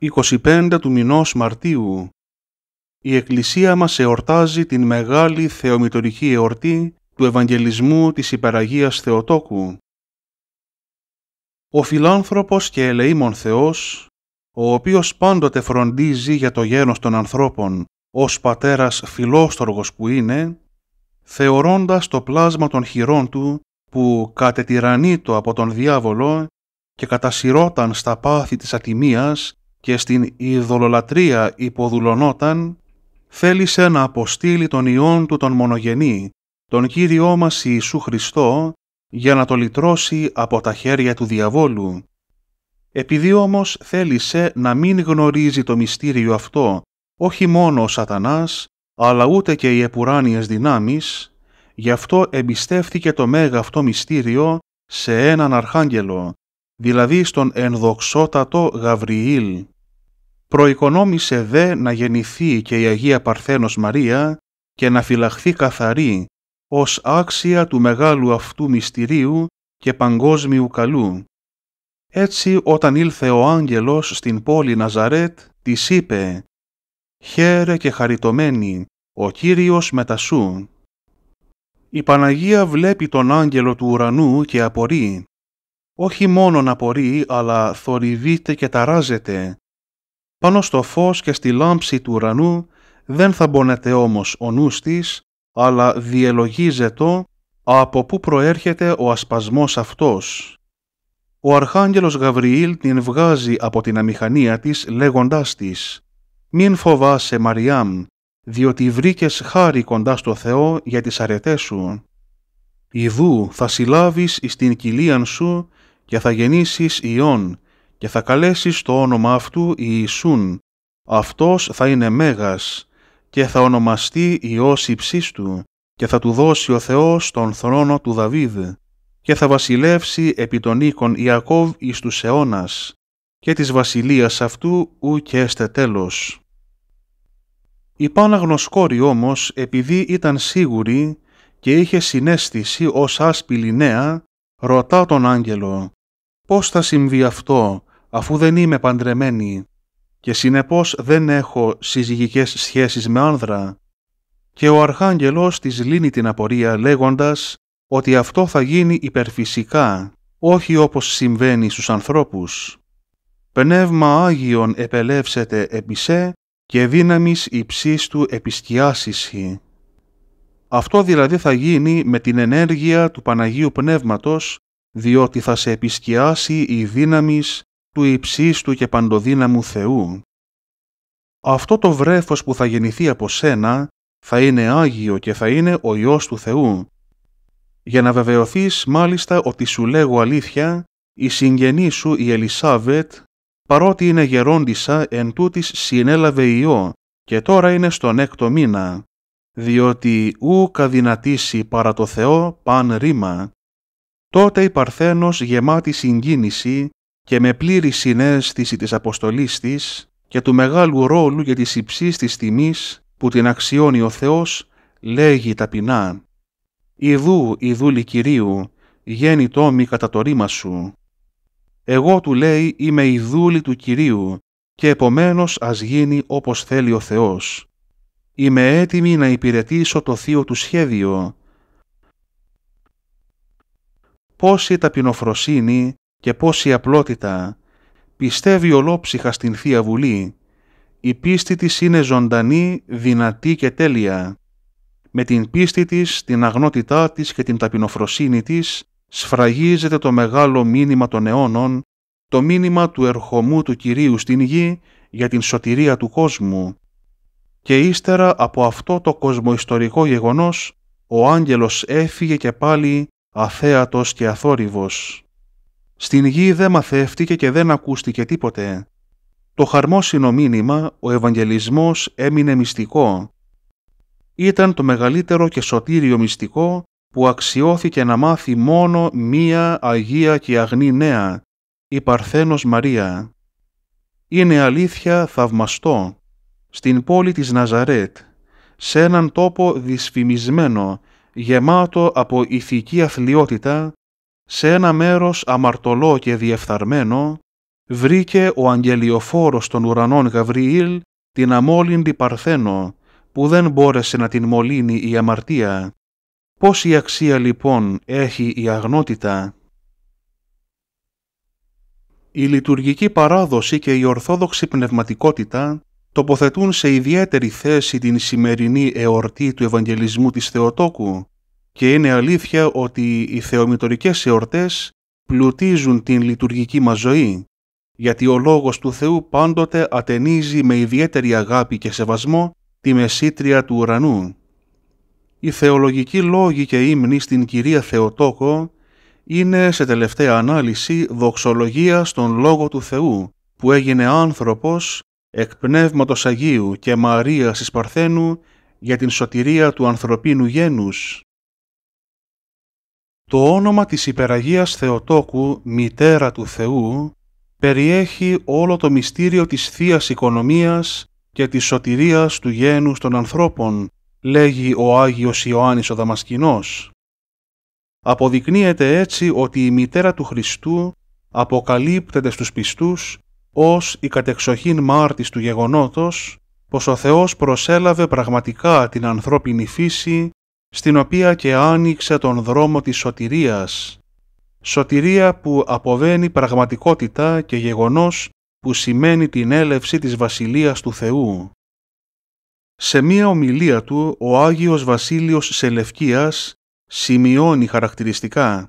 25 του μηνός Μαρτίου. Η Εκκλησία μας εορτάζει την μεγάλη θεομητορική εορτή του Ευαγγελισμού της Υπεραγίας Θεοτόκου. Ο φιλάνθρωπος και ελεήμων Θεός, ο οποίος πάντοτε φροντίζει για το γένος των ανθρώπων ως πατέρας φιλόστοργος που είναι, θεωρώντας το πλάσμα των χειρών του που κατετυρανεί το από τον διάβολο και κατασυρώταν στα πάθη της ατιμίας και στην ειδωλολατρία υποδουλωνόταν, θέλησε να αποστείλει τον Υιόν του τον μονογενή, τον Κύριό μας Ιησού Χριστό, για να το λυτρώσει από τα χέρια του διαβόλου. Επειδή όμως θέλησε να μην γνωρίζει το μυστήριο αυτό, όχι μόνο ο σατανάς, αλλά ούτε και οι επουράνιες δυνάμεις, γι' αυτό εμπιστεύθηκε το μέγα αυτό μυστήριο σε έναν αρχάγγελο, δηλαδή στον ενδοξότατο Γαβριήλ προοικονόμησε δε να γεννηθεί και η Αγία Παρθένος Μαρία και να φυλαχθεί καθαρή ως άξια του μεγάλου αυτού μυστηρίου και παγκόσμιου καλού. Έτσι όταν ήλθε ο άγγελος στην πόλη Ναζαρέτ, της είπε «Χαίρε και χαριτωμένη, ο Κύριος σου». Η Παναγία βλέπει τον άγγελο του ουρανού και απορεί. Όχι μόνον απορεί, αλλά θορυβείται και ταράζεται, πάνω στο φως και στη λάμψη του ουρανού δεν θα μπονέται όμως ο νους της, αλλά διελογίζεται από πού προέρχεται ο ασπασμός αυτός. Ο Αρχάγγελος Γαβριήλ την βγάζει από την αμηχανία της λέγοντάς της «Μην φοβάσαι Μαριάμ, διότι βρήκες χάρη κοντά στο Θεό για τις αρετές σου. Ιδού θα συλλάβεις εις την κοιλίαν σου και θα γεννήσεις ιών και θα καλέσεις το όνομα αυτού Ιησούν. Αυτός θα είναι μέγας και θα ονομαστεί Υιός του και θα του δώσει ο Θεός τον θρόνο του Δαβίδ και θα βασιλεύσει επί των οίκων Ιακώβ εις τους αιώνας και της βασιλείας αυτού και έστε τέλος. Η Πάναγνος κόρη όμως, επειδή ήταν σίγουρη και είχε συνέστηση ως άσπηλη νέα, ρωτά τον άγγελο «Πώς θα συμβεί αυτό, αφού δεν είμαι παντρεμένη και συνεπώς δεν έχω συζυγικές σχέσεις με άνδρα. Και ο Αρχάγγελος της λύνει την απορία λέγοντας ότι αυτό θα γίνει υπερφυσικά, όχι όπως συμβαίνει στους ανθρώπους. Πνεύμα Άγιον επελεύσετε επισέ και δύναμις υψίστου επισκιάσισι. Αυτό δηλαδή θα γίνει με την ενέργεια του Παναγίου Πνεύματος, διότι θα σε επισκιάσει η δύναμις του υψίστου και παντοδύναμου Θεού. Αυτό το βρέφος που θα γεννηθεί από σένα θα είναι Άγιο και θα είναι ο Υιός του Θεού. Για να βεβαιωθείς μάλιστα ότι σου λέγω αλήθεια, η συγγενή σου η Ελισάβετ, παρότι είναι γερόντισα, εν τούτης συνέλαβε Υιό και τώρα είναι στον έκτο μήνα, διότι ου καδυνατήσει παρά το Θεό παν ρήμα. Τότε η Παρθένος γεμάτη συγκίνηση και με πλήρη συνέστηση της αποστολής της και του μεγάλου ρόλου για της της τιμής που την αξιώνει ο Θεός, λέγει ταπεινά «Ιδού, Ιδούλη Κυρίου, γέννη τόμη κατά το ρήμα σου». Εγώ του λέει είμαι η δούλη του Κυρίου και επομένως ας γίνει όπως θέλει ο Θεός. Είμαι έτοιμη να υπηρετήσω το θείο του σχέδιο. Πόση ταπεινοφροσύνη και πόση απλότητα πιστεύει ολόψυχα στην Θεία Βουλή, η πίστη της είναι ζωντανή, δυνατή και τέλεια. Με την πίστη της, την αγνότητά της και την ταπεινοφροσύνη της, σφραγίζεται το μεγάλο μήνυμα των αιώνων, το μήνυμα του ερχομού του Κυρίου στην γη για την σωτηρία του κόσμου. Και ύστερα από αυτό το κοσμοϊστορικό γεγονός, ο άγγελος έφυγε και πάλι αθέατος και αθόρυβος. Στην γη δεν μαθεύτηκε και δεν ακούστηκε τίποτε. Το χαρμόσυνο μήνυμα, ο Ευαγγελισμός έμεινε μυστικό. Ήταν το μεγαλύτερο και σωτήριο μυστικό που αξιώθηκε να μάθει μόνο μία Αγία και Αγνή Νέα, η Παρθένος Μαρία. Είναι αλήθεια θαυμαστό. Στην πόλη της Ναζαρέτ, σε έναν τόπο δυσφημισμένο, γεμάτο από ηθική αθλειότητα, σε ένα μέρος αμαρτωλό και διεφθαρμένο, βρήκε ο αγγελιοφόρος των ουρανών Γαβριήλ την αμόλυντη Παρθένο, που δεν μπόρεσε να την μολύνει η αμαρτία. Πόση αξία λοιπόν έχει η αγνότητα. Η λειτουργική παράδοση και η ορθόδοξη πνευματικότητα τοποθετούν σε ιδιαίτερη θέση την σημερινή εορτή του Ευαγγελισμού της Θεοτόκου, και είναι αλήθεια ότι οι θεομητορικές εορτές πλουτίζουν την λειτουργική μας ζωή, γιατί ο Λόγος του Θεού πάντοτε ατενίζει με ιδιαίτερη αγάπη και σεβασμό τη μεσήτρια του ουρανού. Οι θεολογικοί λόγοι και ύμνοι στην Κυρία Θεοτόκο είναι σε τελευταία ανάλυση δοξολογία στον Λόγο του Θεού που έγινε άνθρωπος εκ Πνεύματος Αγίου και Μαρίας της Παρθένου για την σωτηρία του ανθρωπίνου γένους το όνομα της Υπεραγίας Θεοτόκου, μητέρα του Θεού, περιέχει όλο το μυστήριο της Θείας Οικονομίας και της σωτηρίας του γένους των ανθρώπων, λέγει ο Άγιος Ιωάννης ο Δαμασκηνός. Αποδεικνύεται έτσι ότι η μητέρα του Χριστού αποκαλύπτεται στους πιστούς ως η κατεξοχήν μάρτης του γεγονότος πως ο Θεός προσέλαβε πραγματικά την ανθρώπινη φύση στην οποία και άνοιξε τον δρόμο της σωτηρίας. Σωτηρία που αποβαίνει πραγματικότητα και γεγονός που σημαίνει την έλευση της Βασιλείας του Θεού. Σε μία ομιλία του, ο Άγιος Βασίλειος Σελευκίας σημειώνει χαρακτηριστικά.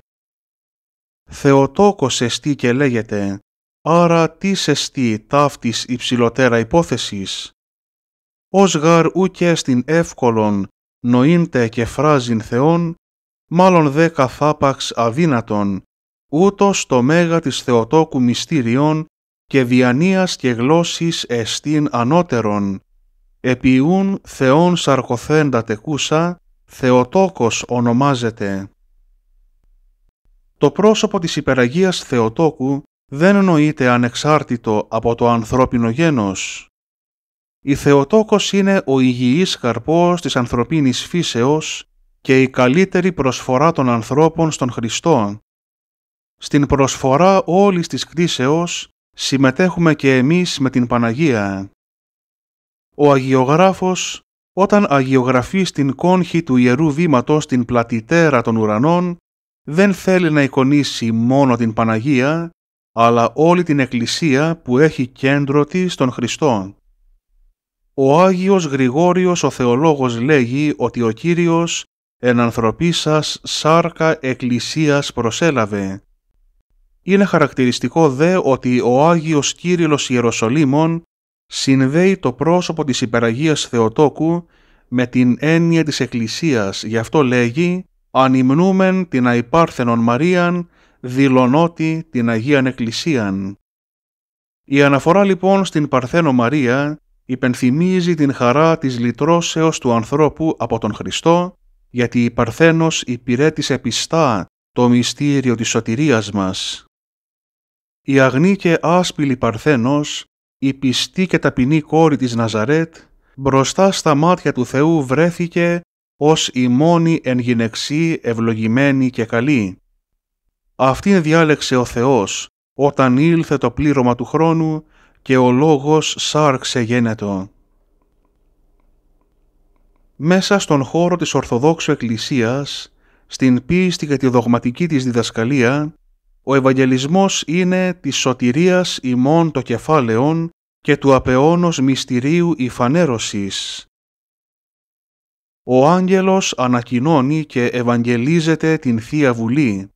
«Θεοτόκος εστί και λέγεται, άρα τις εστί ταύτης υψηλότερα υπόθεσης. Ως γαρ ούκε στην εύκολον νοήνται και φράζειν Θεόν, μάλλον δε καθάπαξ αδύνατον, ούτως το μέγα της Θεοτόκου μυστήριον και διανοίας και γλώσσης εστίν ανώτερον. Επιούν Θεόν σαρκοθέντα τεκούσα, Θεοτόκος ονομάζεται. Το πρόσωπο της υπεραγίας Θεοτόκου δεν εννοείται ανεξάρτητο από το ανθρώπινο γένος. Η Θεοτόκος είναι ο υγιής καρπός της ανθρωπίνης φύσεως και η καλύτερη προσφορά των ανθρώπων στον Χριστό. Στην προσφορά όλης της κτήσεως συμμετέχουμε και εμείς με την Παναγία. Ο Αγιογράφος, όταν αγιογραφεί στην κόνχη του Ιερού Βήματος την πλατιτέρα των ουρανών, δεν θέλει να εικονίσει μόνο την Παναγία, αλλά όλη την Εκκλησία που έχει κέντρο της στον Χριστό. Ο Άγιος Γρηγόριος ο Θεολόγος λέγει ότι ο Κύριος ανθρωπίσας σάρκα εκκλησίας προσέλαβε. Είναι χαρακτηριστικό δε ότι ο Άγιος Κύριλλος Ιεροσολύμων συνδέει το πρόσωπο της Υπεραγίας Θεοτόκου με την έννοια της Εκκλησίας, γι' αυτό λέγει «Ανυμνούμεν την αϊπάρθενον Μαρίαν, δηλωνότη την Αγίαν Εκκλησίαν». Η αναφορά λοιπόν στην Παρθένο Μαρία υπενθυμίζει την χαρά της λυτρώσεως του ανθρώπου από τον Χριστό, γιατί η Παρθένος υπηρέτησε πιστά το μυστήριο της σωτηρίας μας. Η αγνή και άσπηλη Παρθένος, η πιστή και ταπεινή κόρη της Ναζαρέτ, μπροστά στα μάτια του Θεού βρέθηκε ως η μόνη εν γυναιξή ευλογημένη και καλή. Αυτήν διάλεξε ο Θεός όταν ήλθε το πλήρωμα του χρόνου και ο λόγος σάρξε γένετο. Μέσα στον χώρο της Ορθοδόξου Εκκλησίας, στην πίστη και τη δογματική της διδασκαλία, ο Ευαγγελισμός είναι της σωτηρίας ημών το κεφάλαιον και του απεώνος μυστηρίου υφανέρωσης. Ο άγγελος ανακοινώνει και ευαγγελίζεται την Θεία Βουλή,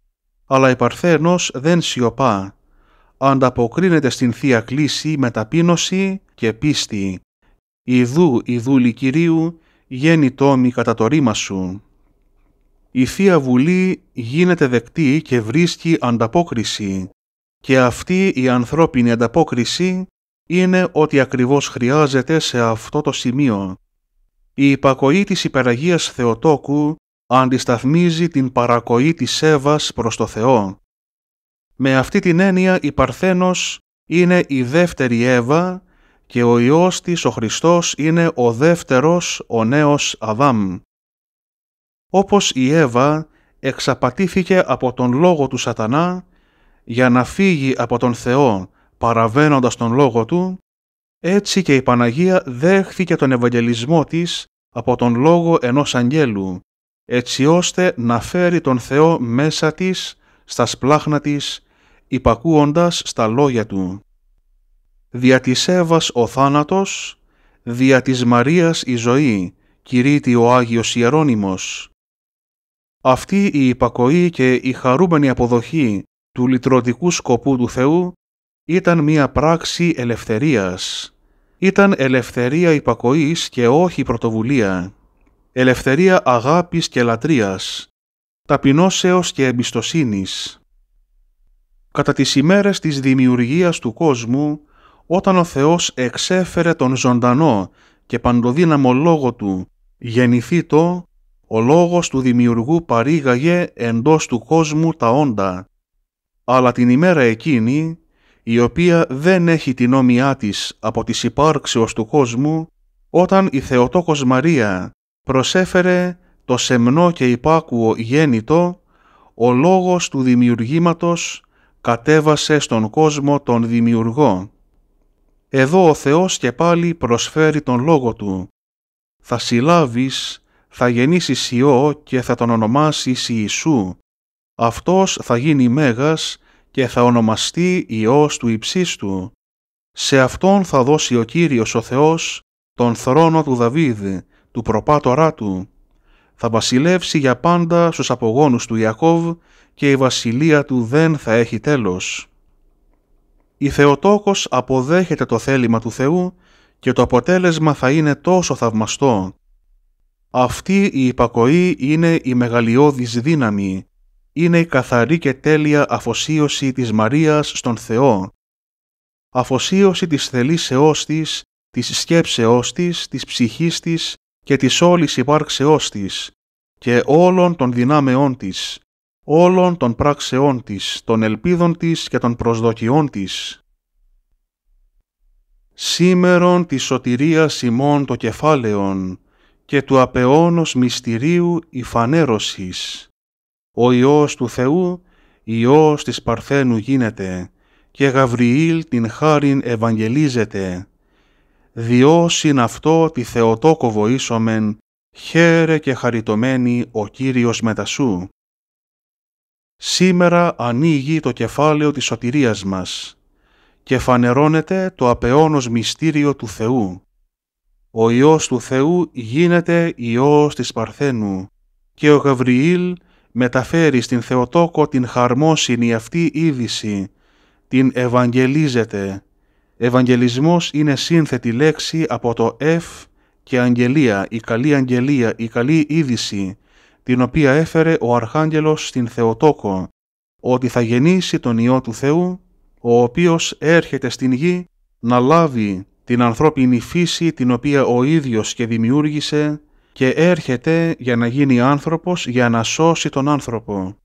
αλλά η Παρθένος δεν σιωπά ανταποκρίνεται στην Θεία Κλήση με ταπείνωση και πίστη. Ιδού, Ιδούλη Κυρίου, γέννη τόμη κατά το ρήμα σου. Η Θεία Βουλή γίνεται δεκτή και βρίσκει ανταπόκριση και αυτή η ανθρώπινη ανταπόκριση είναι ότι ακριβώς χρειάζεται σε αυτό το σημείο. Η υπακοή της υπεραγίας Θεοτόκου αντισταθμίζει την παρακοή της Σέβας προς το Θεό. Με αυτή την έννοια η Παρθένος είναι η δεύτερη Εύα και ο Υιός της ο Χριστός είναι ο δεύτερος ο νέος Αδάμ. Όπως η Εύα εξαπατήθηκε από τον λόγο του σατανά για να φύγει από τον Θεό παραβαίνοντας τον λόγο του, έτσι και η Παναγία δέχθηκε τον Ευαγγελισμό της από τον λόγο ενός αγγέλου, έτσι ώστε να φέρει τον Θεό μέσα της στα σπλάχνα της, υπακούοντας στα λόγια του. Δια της Εύας ο θάνατος, δια της Μαρίας η ζωή, κηρύττει ο Άγιος Ιερώνυμος. Αυτή η υπακοή και η χαρούμενη αποδοχή του λυτρωτικού σκοπού του Θεού ήταν μία πράξη ελευθερίας. Ήταν ελευθερία υπακοής και όχι πρωτοβουλία. Ελευθερία αγάπης και λατρείας ταπεινώσεως και εμπιστοσύνης. Κατά τις ημέρες της δημιουργίας του κόσμου, όταν ο Θεός εξέφερε τον ζωντανό και παντοδύναμο λόγο του γεννηθήτο, ο λόγος του δημιουργού παρήγαγε εντός του κόσμου τα όντα. Αλλά την ημέρα εκείνη, η οποία δεν έχει την όμοιά της από τις υπάρξεως του κόσμου, όταν η Θεοτόκος Μαρία προσέφερε το σεμνό και υπάκουο γέννητο, ο λόγος του δημιουργήματος κατέβασε στον κόσμο τον δημιουργό. Εδώ ο Θεός και πάλι προσφέρει τον λόγο Του. Θα συλλάβεις, θα γεννήσεις Υιό και θα τον ονομάσεις Ιησού. Αυτός θα γίνει Μέγας και θα ονομαστεί Υιός του Υψίστου. Σε Αυτόν θα δώσει ο Κύριος ο Θεός τον θρόνο του Δαβίδ, του προπάτορά Του θα βασιλεύσει για πάντα στους απογόνους του Ιακώβ και η βασιλεία του δεν θα έχει τέλος. Η Θεοτόκος αποδέχεται το θέλημα του Θεού και το αποτέλεσμα θα είναι τόσο θαυμαστό. Αυτή η υπακοή είναι η μεγαλειώδης δύναμη, είναι η καθαρή και τέλεια αφοσίωση της Μαρίας στον Θεό, αφοσίωση της θελήσεώς της, της σκέψεώς της, της ψυχής της και της όλης υπάρξεώς της και όλων των δυνάμεών της, όλων των πράξεών της, των ελπίδων της και των προσδοκιών της. Σήμερον τη σωτηρία ημών το κεφάλαιον και του απεώνος μυστηρίου υφανέρωσης. Ο Υιός του Θεού, Υιός της Παρθένου γίνεται και Γαβριήλ την χάριν ευαγγελίζεται διός είναι αυτό τη Θεοτόκο βοήσομεν χαίρε και χαριτωμένη ο Κύριος μετασού. Σήμερα ανοίγει το κεφάλαιο της σωτηρίας μας και φανερώνεται το απεώνος μυστήριο του Θεού. Ο Υιός του Θεού γίνεται Υιός της Παρθένου και ο Γαβριήλ μεταφέρει στην Θεοτόκο την χαρμόσυνη αυτή είδηση, την ευαγγελίζεται Ευαγγελισμός είναι σύνθετη λέξη από το «εφ» και «αγγελία», η καλή αγγελία, η καλή είδηση, την οποία έφερε ο Αρχάγγελος στην Θεοτόκο, ότι θα γεννήσει τον Υιό του Θεού, ο οποίος έρχεται στην γη να λάβει την ανθρώπινη φύση την οποία ο ίδιος και δημιούργησε και έρχεται για να γίνει άνθρωπος για να σώσει τον άνθρωπο.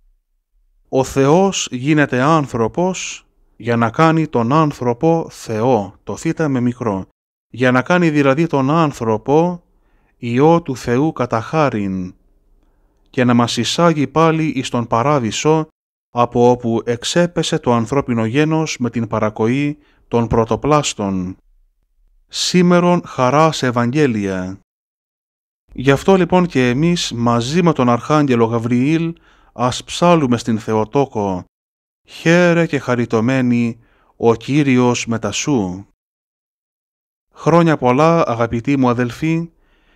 Ο Θεός γίνεται άνθρωπος για να κάνει τον άνθρωπο Θεό, το θ με μικρό, για να κάνει δηλαδή τον άνθρωπο Υιό του Θεού κατά χάριν, και να μας εισάγει πάλι εις τον παράδεισο, από όπου εξέπεσε το ανθρώπινο γένος με την παρακοή των πρωτοπλάστων. Σήμερον χαρά σε Ευαγγέλια. Γι' αυτό λοιπόν και εμείς μαζί με τον Αρχάγγελο Γαβριήλ ας ψάλουμε στην Θεοτόκο, Χαίρε και χαριτωμένη ο Κύριος τα σου. Χρόνια πολλά αγαπητοί μου αδελφοί,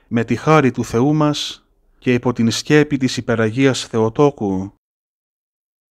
με τη χάρη του Θεού μας και υπό την σκέπη της υπεραγίας Θεοτόκου,